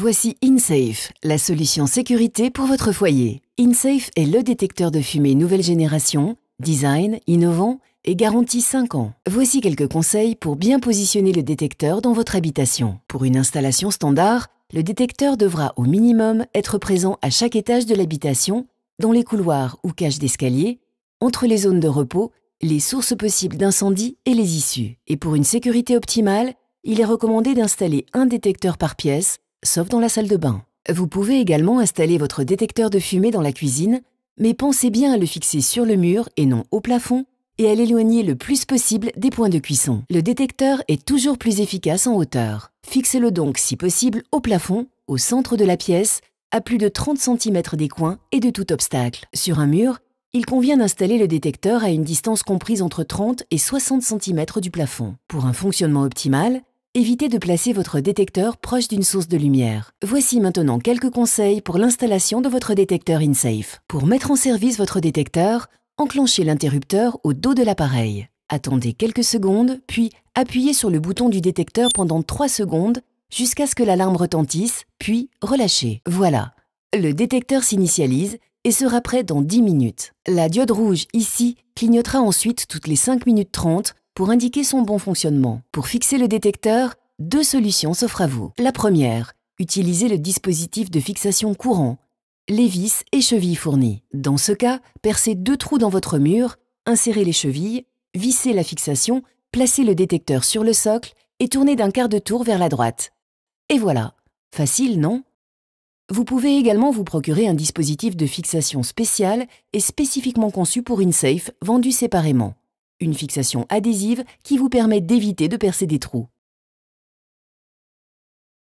Voici InSafe, la solution sécurité pour votre foyer. InSafe est le détecteur de fumée nouvelle génération, design, innovant et garanti 5 ans. Voici quelques conseils pour bien positionner le détecteur dans votre habitation. Pour une installation standard, le détecteur devra au minimum être présent à chaque étage de l'habitation, dans les couloirs ou cages d'escalier, entre les zones de repos, les sources possibles d'incendie et les issues. Et pour une sécurité optimale, il est recommandé d'installer un détecteur par pièce sauf dans la salle de bain. Vous pouvez également installer votre détecteur de fumée dans la cuisine, mais pensez bien à le fixer sur le mur et non au plafond, et à l'éloigner le plus possible des points de cuisson. Le détecteur est toujours plus efficace en hauteur. Fixez-le donc si possible au plafond, au centre de la pièce, à plus de 30 cm des coins et de tout obstacle. Sur un mur, il convient d'installer le détecteur à une distance comprise entre 30 et 60 cm du plafond. Pour un fonctionnement optimal, évitez de placer votre détecteur proche d'une source de lumière. Voici maintenant quelques conseils pour l'installation de votre détecteur InSafe. Pour mettre en service votre détecteur, enclenchez l'interrupteur au dos de l'appareil. Attendez quelques secondes, puis appuyez sur le bouton du détecteur pendant 3 secondes jusqu'à ce que l'alarme retentisse, puis relâchez. Voilà, le détecteur s'initialise et sera prêt dans 10 minutes. La diode rouge ici clignotera ensuite toutes les 5 minutes 30 pour indiquer son bon fonctionnement. Pour fixer le détecteur, deux solutions s'offrent à vous. La première, utilisez le dispositif de fixation courant, les vis et chevilles fournies. Dans ce cas, percez deux trous dans votre mur, insérez les chevilles, vissez la fixation, placez le détecteur sur le socle et tournez d'un quart de tour vers la droite. Et voilà. Facile, non Vous pouvez également vous procurer un dispositif de fixation spécial et spécifiquement conçu pour InSafe, vendu séparément une fixation adhésive qui vous permet d'éviter de percer des trous.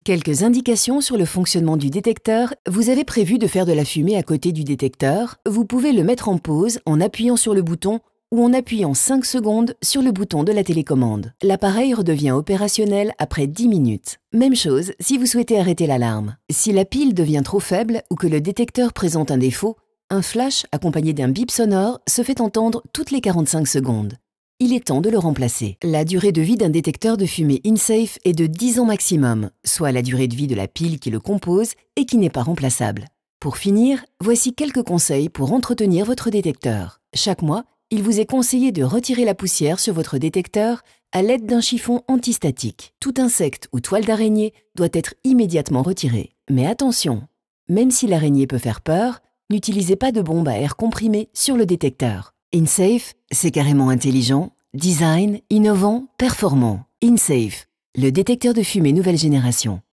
Quelques indications sur le fonctionnement du détecteur. Vous avez prévu de faire de la fumée à côté du détecteur. Vous pouvez le mettre en pause en appuyant sur le bouton ou en appuyant 5 secondes sur le bouton de la télécommande. L'appareil redevient opérationnel après 10 minutes. Même chose si vous souhaitez arrêter l'alarme. Si la pile devient trop faible ou que le détecteur présente un défaut, un flash accompagné d'un bip sonore se fait entendre toutes les 45 secondes. Il est temps de le remplacer. La durée de vie d'un détecteur de fumée InSafe est de 10 ans maximum, soit la durée de vie de la pile qui le compose et qui n'est pas remplaçable. Pour finir, voici quelques conseils pour entretenir votre détecteur. Chaque mois, il vous est conseillé de retirer la poussière sur votre détecteur à l'aide d'un chiffon antistatique. Tout insecte ou toile d'araignée doit être immédiatement retiré. Mais attention, même si l'araignée peut faire peur, N'utilisez pas de bombe à air comprimé sur le détecteur. InSafe, c'est carrément intelligent, design, innovant, performant. InSafe, le détecteur de fumée nouvelle génération.